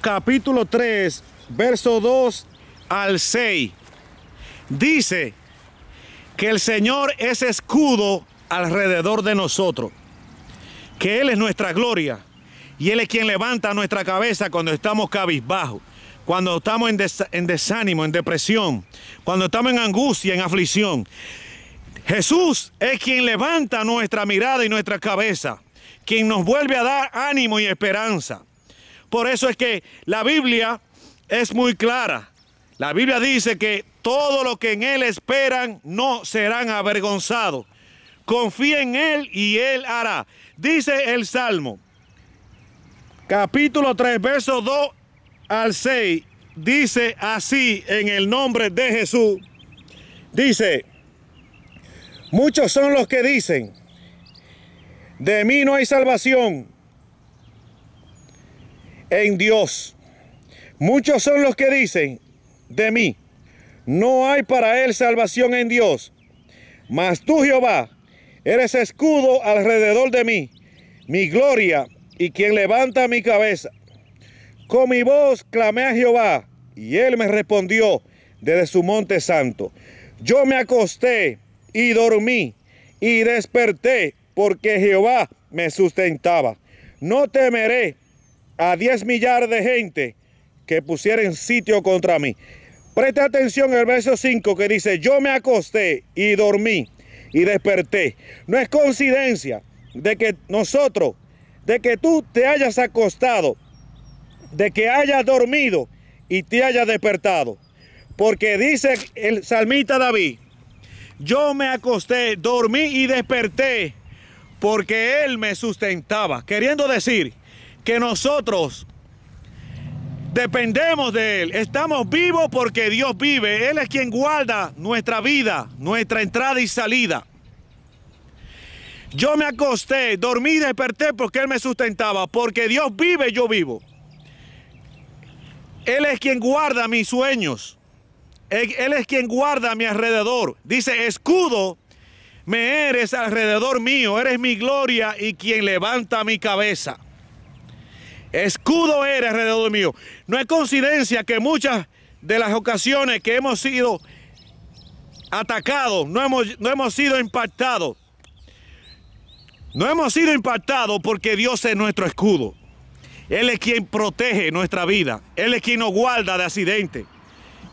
capítulo 3, verso 2 al 6. Dice que el Señor es escudo alrededor de nosotros, que Él es nuestra gloria y Él es quien levanta nuestra cabeza cuando estamos cabizbajos, cuando estamos en, en desánimo, en depresión, cuando estamos en angustia, en aflicción. Jesús es quien levanta nuestra mirada y nuestra cabeza, quien nos vuelve a dar ánimo y esperanza. Por eso es que la Biblia es muy clara. La Biblia dice que todo lo que en Él esperan no serán avergonzados. Confía en Él y Él hará. Dice el Salmo, capítulo 3, verso 2 al 6, dice así en el nombre de Jesús. Dice, muchos son los que dicen, de mí no hay salvación en Dios. Muchos son los que dicen de mí, no hay para él salvación en Dios. Mas tú, Jehová, eres escudo alrededor de mí, mi gloria y quien levanta mi cabeza. Con mi voz clamé a Jehová y él me respondió desde su monte santo. Yo me acosté y dormí y desperté porque Jehová me sustentaba. No temeré a 10 millares de gente que pusiera sitio contra mí. Preste atención al verso 5 que dice, yo me acosté y dormí y desperté. No es coincidencia de que nosotros, de que tú te hayas acostado, de que hayas dormido y te hayas despertado. Porque dice el salmista David, yo me acosté, dormí y desperté porque él me sustentaba. Queriendo decir que nosotros dependemos de Él. Estamos vivos porque Dios vive. Él es quien guarda nuestra vida, nuestra entrada y salida. Yo me acosté, dormí y desperté porque Él me sustentaba. Porque Dios vive, yo vivo. Él es quien guarda mis sueños. Él, es quien guarda mi alrededor. Dice, escudo, me eres alrededor mío, eres mi gloria y quien levanta mi cabeza. Escudo era alrededor mío. No es coincidencia que muchas de las ocasiones que hemos sido atacados, no hemos, no hemos sido impactados. No hemos sido impactados porque Dios es nuestro escudo. Él es quien protege nuestra vida. Él es quien nos guarda de accidentes.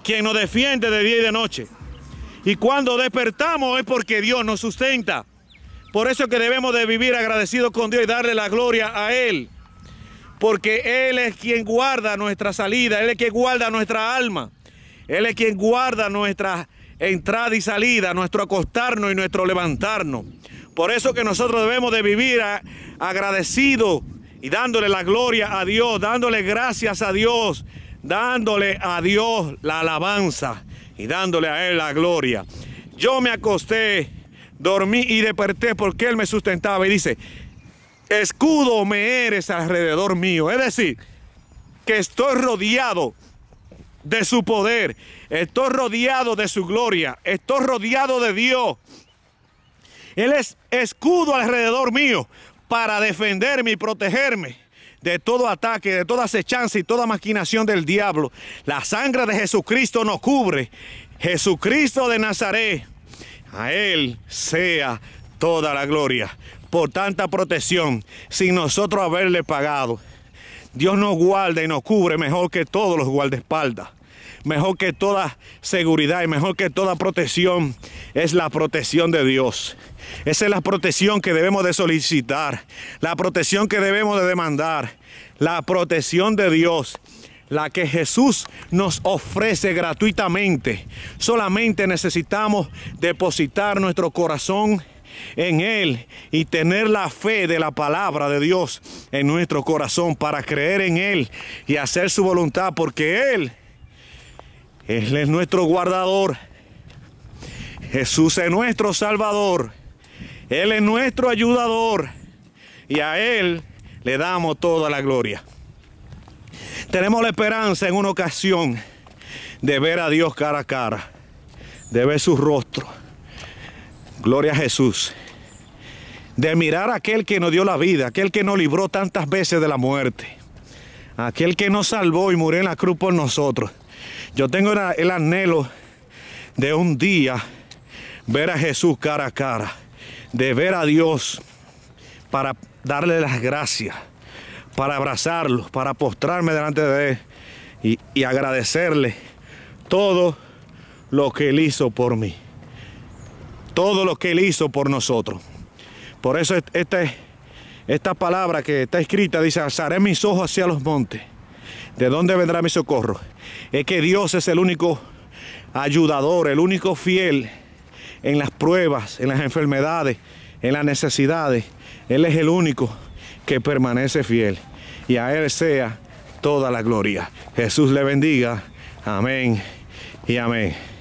Quien nos defiende de día y de noche. Y cuando despertamos es porque Dios nos sustenta. Por eso que debemos de vivir agradecidos con Dios y darle la gloria a Él porque Él es quien guarda nuestra salida, Él es quien guarda nuestra alma, Él es quien guarda nuestra entrada y salida, nuestro acostarnos y nuestro levantarnos. Por eso que nosotros debemos de vivir agradecidos y dándole la gloria a Dios, dándole gracias a Dios, dándole a Dios la alabanza y dándole a Él la gloria. Yo me acosté, dormí y desperté porque Él me sustentaba y dice, escudo me eres alrededor mío. Es decir, que estoy rodeado de su poder, estoy rodeado de su gloria, estoy rodeado de Dios. Él es escudo alrededor mío para defenderme y protegerme de todo ataque, de toda acechanza y toda maquinación del diablo. La sangre de Jesucristo nos cubre. Jesucristo de Nazaret, a Él sea toda la gloria por tanta protección sin nosotros haberle pagado. Dios nos guarda y nos cubre mejor que todos los guardaespaldas. Mejor que toda seguridad y mejor que toda protección es la protección de Dios. Esa es la protección que debemos de solicitar, la protección que debemos de demandar, la protección de Dios la que Jesús nos ofrece gratuitamente. Solamente necesitamos depositar nuestro corazón en Él y tener la fe de la palabra de Dios en nuestro corazón para creer en Él y hacer su voluntad, porque Él, es nuestro guardador. Jesús es nuestro salvador. Él es nuestro ayudador. Y a Él le damos toda la gloria. Tenemos la esperanza en una ocasión de ver a Dios cara a cara, de ver su rostro Gloria a Jesús. De mirar a aquel que nos dio la vida, aquel que nos libró tantas veces de la muerte, aquel que nos salvó y murió en la cruz por nosotros. Yo tengo el anhelo de un día ver a Jesús cara a cara, de ver a Dios para darle las gracias, para abrazarlo, para postrarme delante de Él y agradecerle todo lo que Él hizo por mí todo lo que Él hizo por nosotros. Por eso este, esta palabra que está escrita dice, alzaré mis ojos hacia los montes. ¿De dónde vendrá mi socorro? Es que Dios es el único ayudador, el único fiel en las pruebas, en las enfermedades, en las necesidades. Él es el único que permanece fiel. Y a Él sea toda la gloria. Jesús le bendiga. Amén y amén.